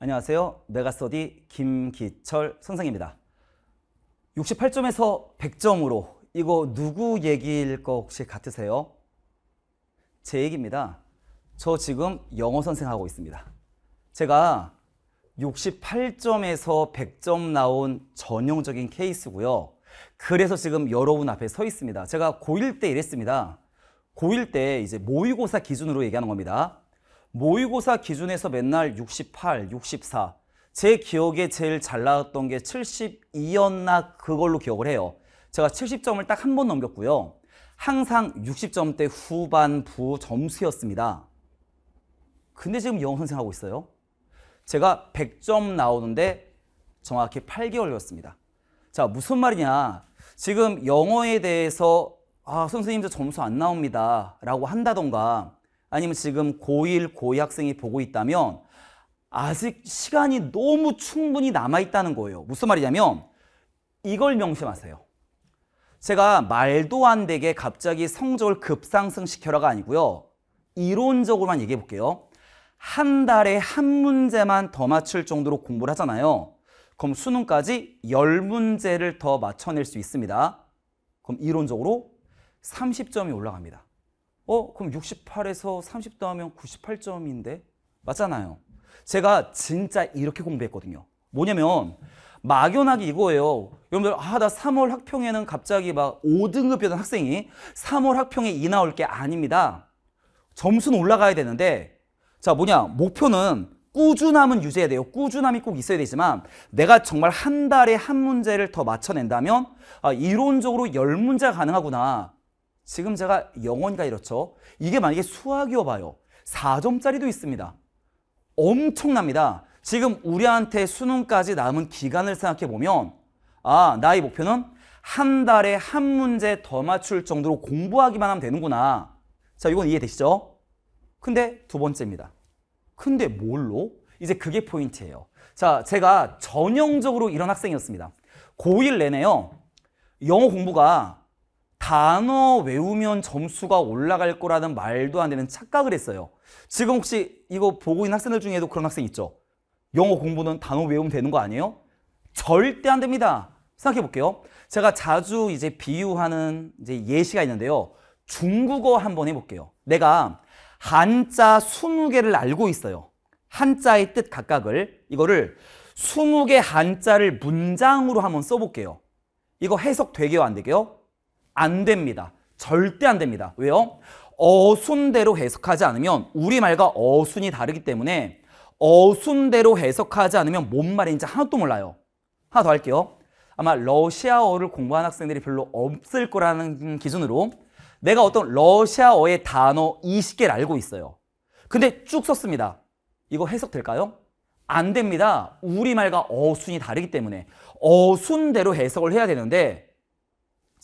안녕하세요. 메가스터디 김기철 선생입니다. 68점에서 100점으로 이거 누구 얘기일 거 혹시 같으세요? 제 얘기입니다. 저 지금 영어 선생하고 있습니다. 제가 68점에서 100점 나온 전형적인 케이스고요. 그래서 지금 여러분 앞에 서 있습니다. 제가 고1 때 이랬습니다. 고1 때 이제 모의고사 기준으로 얘기하는 겁니다. 모의고사 기준에서 맨날 68, 64. 제 기억에 제일 잘 나왔던 게 72였나 그걸로 기억을 해요. 제가 70점을 딱 한 번 넘겼고요. 항상 60점대 후반부 점수였습니다. 근데 지금 영어 선생하고 있어요. 제가 100점 나오는데 정확히 8개월이었습니다. 자, 무슨 말이냐. 지금 영어에 대해서 아, 선생님 저 점수 안 나옵니다. 라고 한다던가 아니면 지금 고1, 고2 학생이 보고 있다면 아직 시간이 너무 충분히 남아있다는 거예요. 무슨 말이냐면 이걸 명심하세요. 제가 말도 안 되게 갑자기 성적을 급상승시켜라가 아니고요. 이론적으로만 얘기해 볼게요. 한 달에 한 문제만 더 맞출 정도로 공부를 하잖아요. 그럼 수능까지 열문제를더 맞춰낼 수 있습니다. 그럼 이론적으로 30점이 올라갑니다. 어, 그럼 68에서 30 더하면 98점인데? 맞잖아요. 제가 진짜 이렇게 공부했거든요. 뭐냐면, 막연하게 이거예요. 여러분들, 아, 나 3월 학평에는 갑자기 막 5등급이었던 학생이 3월 학평에 2 나올 게 아닙니다. 점수는 올라가야 되는데, 자, 뭐냐, 목표는 꾸준함은 유지해야 돼요. 꾸준함이 꼭 있어야 되지만 내가 정말 한 달에 한 문제를 더 맞춰낸다면 아, 이론적으로 열문제 가 가능하구나. 지금 제가 영어가 이렇죠. 이게 만약에 수학이어봐요. 4점짜리도 있습니다. 엄청납니다. 지금 우리한테 수능까지 남은 기간을 생각해보면 아, 나의 목표는 한 달에 한 문제 더 맞출 정도로 공부하기만 하면 되는구나. 자, 이건 이해되시죠? 근데 두 번째입니다. 근데 뭘로? 이제 그게 포인트예요. 자, 제가 전형적으로 이런 학생이었습니다. 고1 내내요. 영어 공부가 단어 외우면 점수가 올라갈 거라는 말도 안 되는 착각을 했어요. 지금 혹시 이거 보고 있는 학생들 중에도 그런 학생 있죠? 영어 공부는 단어 외우면 되는 거 아니에요? 절대 안 됩니다. 생각해 볼게요. 제가 자주 이제 비유하는 이제 예시가 있는데요. 중국어 한번 해볼게요. 내가 한자 20개를 알고 있어요. 한자의 뜻 각각을 이거를 20개 한자를 문장으로 한번 써볼게요. 이거 해석 되게요? 안 되게요? 안 됩니다. 절대 안 됩니다. 왜요? 어순대로 해석하지 않으면 우리말과 어순이 다르기 때문에 어순대로 해석하지 않으면 뭔 말인지 하나도 몰라요. 하나 더 할게요. 아마 러시아어를 공부한 학생들이 별로 없을 거라는 기준으로 내가 어떤 러시아어의 단어 20개를 알고 있어요. 근데 쭉 썼습니다. 이거 해석될까요? 안 됩니다. 우리말과 어순이 다르기 때문에 어순대로 해석을 해야 되는데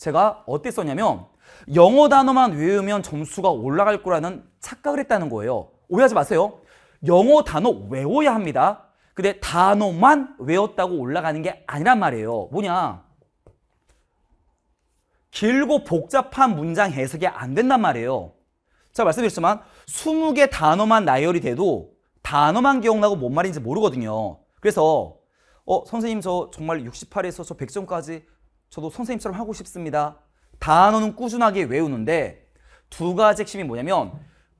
제가 어땠었냐면 영어 단어만 외우면 점수가 올라갈 거라는 착각을 했다는 거예요. 오해하지 마세요. 영어 단어 외워야 합니다. 근데 단어만 외웠다고 올라가는 게 아니란 말이에요. 뭐냐? 길고 복잡한 문장 해석이 안 된단 말이에요. 제가 말씀드렸지만 20개 단어만 나열이 돼도 단어만 기억나고 뭔 말인지 모르거든요. 그래서 어 선생님 저 정말 68에서 저 100점까지 저도 선생님처럼 하고 싶습니다. 단어는 꾸준하게 외우는데 두 가지 핵심이 뭐냐면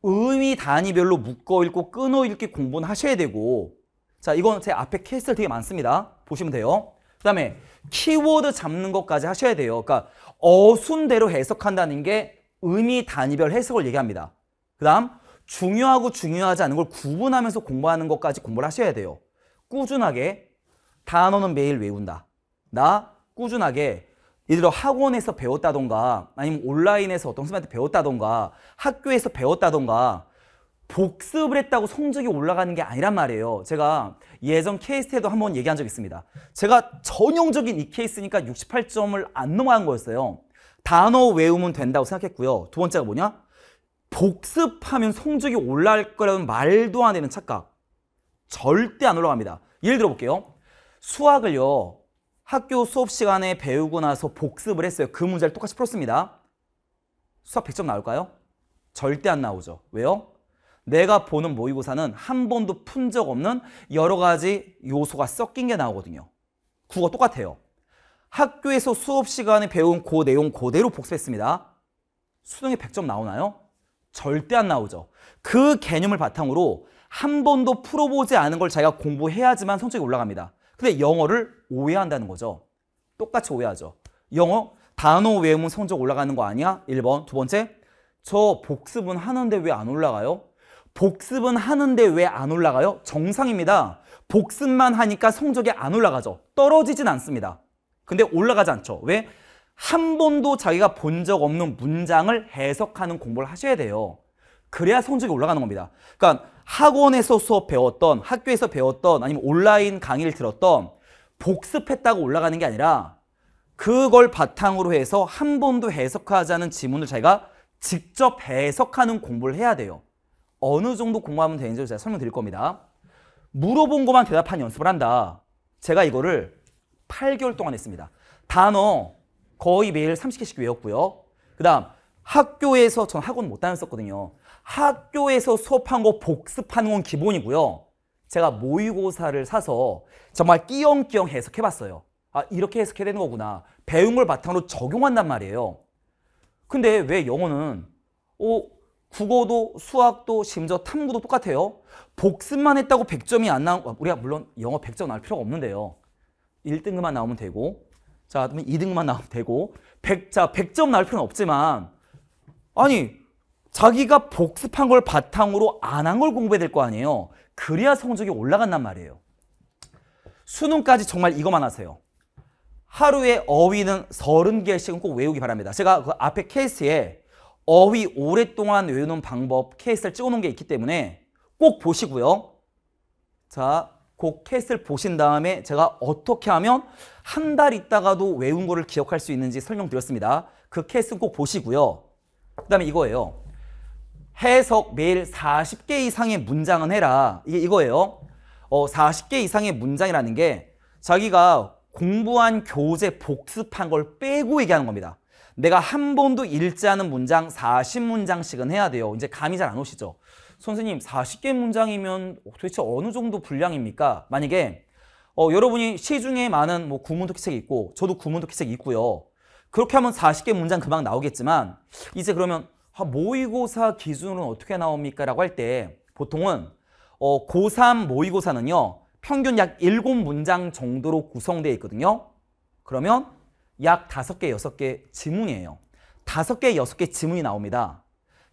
의미 단위별로 묶어 읽고 끊어 읽기 공부는 하셔야 되고 자 이건 제 앞에 케이스들 되게 많습니다. 보시면 돼요. 그 다음에 키워드 잡는 것까지 하셔야 돼요. 그러니까 어순대로 해석한다는 게 의미 단위별 해석을 얘기합니다. 그 다음 중요하고 중요하지 않은 걸 구분하면서 공부하는 것까지 공부를 하셔야 돼요. 꾸준하게 단어는 매일 외운다. 나 꾸준하게 예를 들어 학원에서 배웠다던가 아니면 온라인에서 어떤 선생님한테 배웠다던가 학교에서 배웠다던가 복습을 했다고 성적이 올라가는 게 아니란 말이에요. 제가 예전 케이스 에도 한번 얘기한 적 있습니다. 제가 전형적인 이 케이스니까 68점을 안 넘어간 거였어요. 단어 외우면 된다고 생각했고요. 두 번째가 뭐냐? 복습하면 성적이 올라갈 거라는 말도 안 되는 착각. 절대 안 올라갑니다. 예를 들어 볼게요. 수학을요. 학교 수업 시간에 배우고 나서 복습을 했어요. 그 문제를 똑같이 풀었습니다. 수학 100점 나올까요? 절대 안 나오죠. 왜요? 내가 보는 모의고사는 한 번도 푼 적 없는 여러 가지 요소가 섞인 게 나오거든요. 국어 똑같아요. 학교에서 수업 시간에 배운 그 내용 그대로 복습했습니다. 수능에 100점 나오나요? 절대 안 나오죠. 그 개념을 바탕으로 한 번도 풀어보지 않은 걸 자기가 공부해야지만 성적이 올라갑니다. 근데 영어를 오해한다는 거죠. 똑같이 오해하죠. 영어 단어 외우면 성적 올라가는 거 아니야? 1번. 두 번째. 저 복습은 하는데 왜 안 올라가요? 복습은 하는데 왜 안 올라가요? 정상입니다. 복습만 하니까 성적이 안 올라가죠. 떨어지진 않습니다. 근데 올라가지 않죠. 왜? 한 번도 자기가 본 적 없는 문장을 해석하는 공부를 하셔야 돼요. 그래야 성적이 올라가는 겁니다. 그러니까 학원에서 수업 배웠던 학교에서 배웠던 아니면 온라인 강의를 들었던 복습했다고 올라가는 게 아니라 그걸 바탕으로 해서 한 번도 해석하지 않은 지문을 자기가 직접 해석하는 공부를 해야 돼요. 어느 정도 공부하면 되는지 제가 설명드릴 겁니다. 물어본 것만 대답한 연습을 한다. 제가 이거를 8개월 동안 했습니다. 단어 거의 매일 30개씩 외웠고요. 그 다음 학교에서 전 학원 못 다녔었거든요. 학교에서 수업한 거 복습하는 건 기본이고요. 제가 모의고사를 사서 정말 끼영끼영 해석해봤어요. 아 이렇게 해석해야 되는 거구나. 배운 걸 바탕으로 적용한단 말이에요. 근데 왜 영어는 어, 국어도 수학도 심지어 탐구도 똑같아요. 복습만 했다고 100점이 안 나온 아, 우리가 물론 영어 100점 나올 필요가 없는데요. 1등급만 나오면 되고 자 그러면 2등급만 나오면 되고 100, 자 100점 나올 필요는 없지만 아니 자기가 복습한 걸 바탕으로 안 한 걸 공부해야 될 거 아니에요. 그래야 성적이 올라간단 말이에요. 수능까지 정말 이것만 하세요. 하루에 어휘는 30개씩은 꼭 외우기 바랍니다. 제가 그 앞에 케이스에 어휘 오랫동안 외우는 방법 케이스를 찍어놓은 게 있기 때문에 꼭 보시고요. 자, 그 케이스를 보신 다음에 제가 어떻게 하면 한 달 있다가도 외운 거를 기억할 수 있는지 설명드렸습니다. 그 케이스는 꼭 보시고요. 그 다음에 이거예요. 해석 매일 40개 이상의 문장은 해라. 이게 이거예요. 어, 40개 이상의 문장이라는 게 자기가 공부한 교재 복습한 걸 빼고 얘기하는 겁니다. 내가 한 번도 읽지 않은 문장 40문장씩은 해야 돼요. 이제 감이 잘 안 오시죠? 선생님 40개 문장이면 도대체 어느 정도 분량입니까? 만약에 어, 여러분이 시중에 많은 뭐 구문독해책이 있고 저도 구문독해책이 있고요. 그렇게 하면 40개 문장 금방 나오겠지만 이제 그러면 아, 모의고사 기준은 어떻게 나옵니까? 라고 할 때 보통은 어, 고3 모의고사는요. 평균 약 7문장 정도로 구성되어 있거든요. 그러면 약 5개, 6개 지문이에요. 5개, 6개 지문이 나옵니다.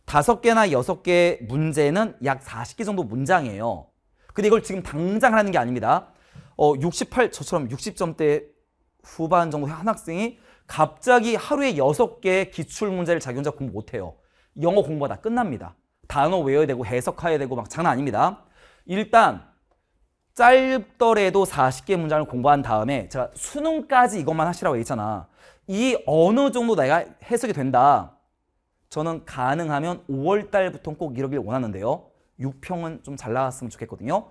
5개나 6개 문제는 약 40개 정도 문장이에요. 근데 이걸 지금 당장 하는 게 아닙니다. 어, 68, 저처럼 60점대 후반 정도 한 학생이 갑자기 하루에 6개의 기출문제를 자기 혼자 공부 못해요. 영어 공부가 다 끝납니다. 단어 외워야 되고 해석해야 되고 막 장난 아닙니다. 일단 짧더라도 40개 문장을 공부한 다음에 제가 수능까지 이것만 하시라고 했잖아. 이 어느 정도 내가 해석이 된다. 저는 가능하면 5월 달부터 꼭 이러길 원하는데요. 6평은 좀 잘 나왔으면 좋겠거든요.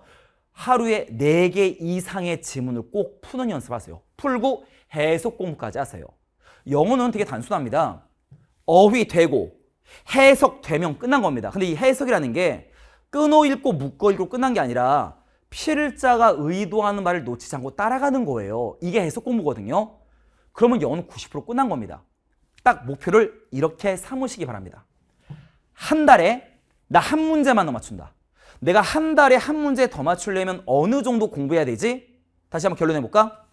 하루에 4개 이상의 지문을 꼭 푸는 연습하세요. 풀고 해석 공부까지 하세요. 영어는 되게 단순합니다. 어휘 되고 해석되면 끝난 겁니다. 근데 이 해석이라는 게 끊어 읽고 묶어 읽고 끝난 게 아니라 필자가 의도하는 말을 놓치지 않고 따라가는 거예요. 이게 해석 공부거든요. 그러면 영어는 90% 끝난 겁니다. 딱 목표를 이렇게 삼으시기 바랍니다. 한 달에 나 한 문제만 더 맞춘다. 내가 한 달에 한 문제 더 맞추려면 어느 정도 공부해야 되지? 다시 한번 결론해볼까?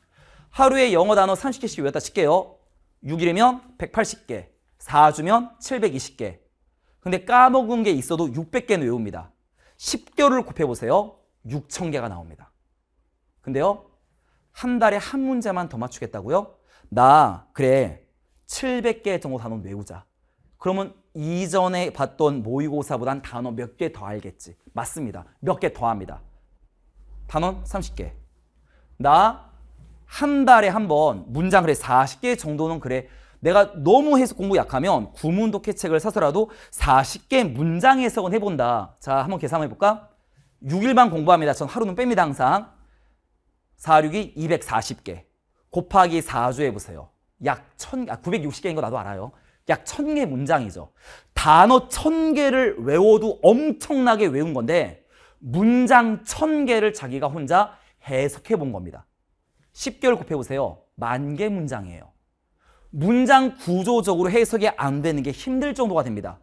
하루에 영어 단어 30개씩 외웠다 칠게요. 6일이면 180개, 4주면 720개. 근데 까먹은 게 있어도 600개는 외웁니다. 10개를 곱해보세요. 6,000개가 나옵니다. 근데요. 한 달에 한 문제만 더 맞추겠다고요? 나 그래 700개 정도 단어 외우자. 그러면 이전에 봤던 모의고사보단 단어 몇 개 더 알겠지. 맞습니다. 몇 개 더 합니다. 단원 30개. 나 한 달에 한 번 문장 그래 40개 정도는 그래 내가 너무 해석 공부 약하면 구문독해책을 사서라도 40개 문장 해석은 해본다. 자, 한번 계산해 볼까? 6일만 공부합니다. 전 하루는 뺍니다, 항상. 4, 6이 240개. 곱하기 4주 해보세요. 약1 아, 960개인 거 나도 알아요. 약 1000개 문장이죠. 단어 1000개를 외워도 엄청나게 외운 건데 문장 1000개를 자기가 혼자 해석해 본 겁니다. 10개월 곱해보세요. 만 개 문장이에요. 문장 구조적으로 해석이 안 되는 게 힘들 정도가 됩니다.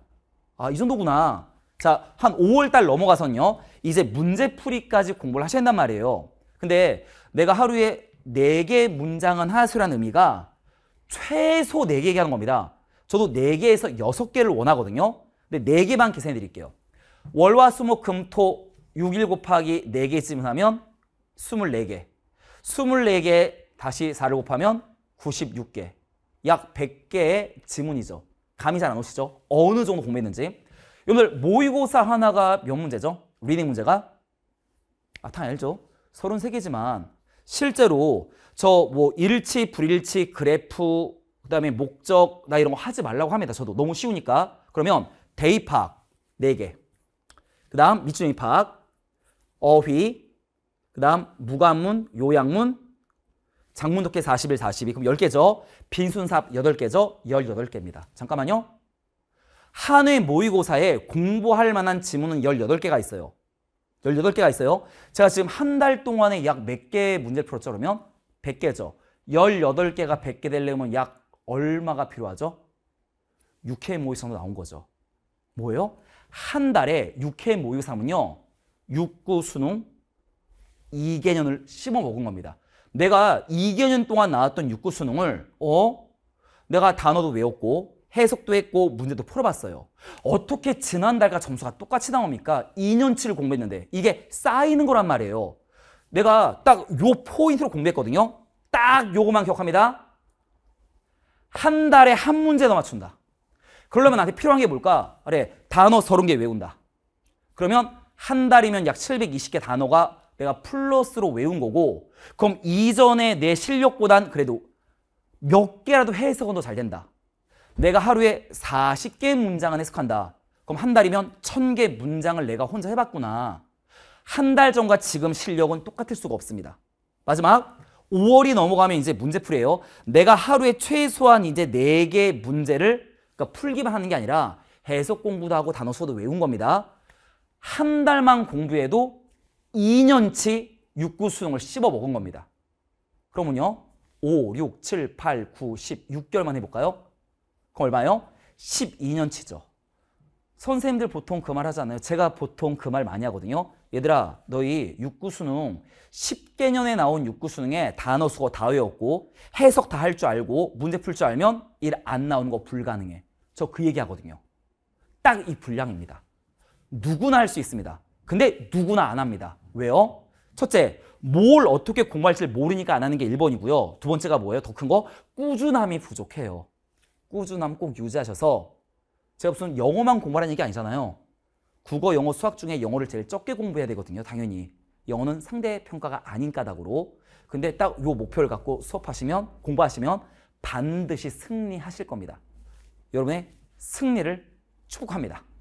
아, 이 정도구나. 자, 한 5월달 넘어가선요. 이제 문제풀이까지 공부를 하신단 말이에요. 근데 내가 하루에 4개 문장은 하수라는 의미가 최소 4개 얘기하는 겁니다. 저도 4개에서 6개를 원하거든요. 근데 4개만 계산해 드릴게요. 월화, 수목, 금, 토 6일 곱하기 4개쯤 하면 24개. 24개 다시 4를 곱하면 96개. 약 100개의 지문이죠. 감이 잘 안 오시죠? 어느 정도 공부했는지. 여러분들 모의고사 하나가 몇 문제죠? 리딩 문제가? 아, 다 알죠? 33개지만 실제로 저 뭐 일치, 불일치, 그래프, 그 다음에 목적 나 이런 거 하지 말라고 합니다. 저도 너무 쉬우니까. 그러면 대입 파 4개. 그 다음 밑줄이 파 어휘, 그 다음 무관문, 요양문, 장문 독해4 0일 42. 그럼 10개죠. 빈순삽 8개죠. 18개입니다. 잠깐만요. 한해 모의고사에 공부할 만한 지문은 18개가 있어요. 18개가 있어요. 제가 지금 한 달 동안에 약 몇 개의 문제를 풀었죠? 그러면 100개죠. 18개가 100개 되려면 약 얼마가 필요하죠? 6회 모의사도 나온 거죠. 뭐예요? 한 달에 6회 모의사는요. 6구 수능 2개년을 심어 먹은 겁니다. 내가 2개년 동안 나왔던 육구 수능을 어 내가 단어도 외웠고 해석도 했고 문제도 풀어봤어요. 어떻게 지난달과 점수가 똑같이 나옵니까? 2년치를 공부했는데 이게 쌓이는 거란 말이에요. 내가 딱 요 포인트로 공부했거든요. 딱 요거만 기억합니다. 한 달에 한 문제 더 맞춘다. 그러려면 나한테 필요한 게 뭘까? 그래, 단어 서른 개 외운다. 그러면 한 달이면 약 720개 단어가 내가 플러스로 외운 거고 그럼 이전에 내 실력보단 그래도 몇 개라도 해석은 더 잘 된다. 내가 하루에 40개 문장을 해석한다. 그럼 한 달이면 1000개 문장을 내가 혼자 해봤구나. 한 달 전과 지금 실력은 똑같을 수가 없습니다. 마지막 5월이 넘어가면 이제 문제풀이에요. 내가 하루에 최소한 이제 4개 문제를 그러니까 풀기만 하는 게 아니라 해석 공부도 하고 단어 수도 외운 겁니다. 한 달만 공부해도 2년치 육구 수능을 씹어 먹은 겁니다. 그러면요. 5, 6, 7, 8, 9, 10, 6개월만 해볼까요? 그럼 얼마요 12년치죠. 선생님들 보통 그 말 하잖아요. 제가 보통 그 말 많이 하거든요. 얘들아 너희 육구 수능 10개년에 나온 육구 수능에 단어 수거 다 외웠고 해석 다 할 줄 알고 문제 풀 줄 알면 일 안 나오는 거 불가능해. 저 그 얘기 하거든요. 딱 이 분량입니다. 누구나 할 수 있습니다. 근데 누구나 안 합니다. 왜요? 첫째, 뭘 어떻게 공부할지 모르니까 안 하는 게 1번이고요. 두 번째가 뭐예요? 더 큰 거? 꾸준함이 부족해요. 꾸준함 꼭 유지하셔서 제가 무슨 영어만 공부하라는 얘기 아니잖아요. 국어, 영어, 수학 중에 영어를 제일 적게 공부해야 되거든요. 당연히. 영어는 상대 평가가 아닌 까닭으로. 근데 딱 요 목표를 갖고 수업하시면, 공부하시면 반드시 승리하실 겁니다. 여러분의 승리를 축복합니다.